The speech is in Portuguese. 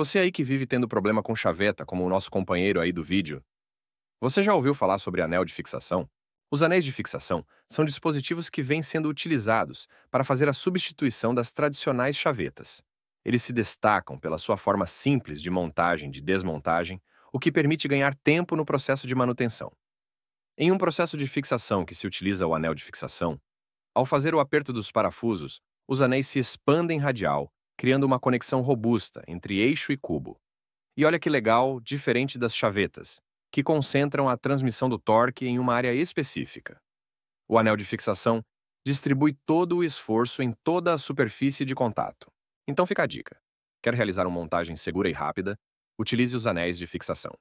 Você aí que vive tendo problema com chaveta, como o nosso companheiro aí do vídeo. Você já ouviu falar sobre anel de fixação? Os anéis de fixação são dispositivos que vêm sendo utilizados para fazer a substituição das tradicionais chavetas. Eles se destacam pela sua forma simples de montagem e de desmontagem, o que permite ganhar tempo no processo de manutenção. Em um processo de fixação que se utiliza o anel de fixação, ao fazer o aperto dos parafusos, os anéis se expandem radial criando uma conexão robusta entre eixo e cubo. E olha que legal, diferente das chavetas, que concentram a transmissão do torque em uma área específica. O anel de fixação distribui todo o esforço em toda a superfície de contato. Então fica a dica. Quer realizar uma montagem segura e rápida? Utilize os anéis de fixação.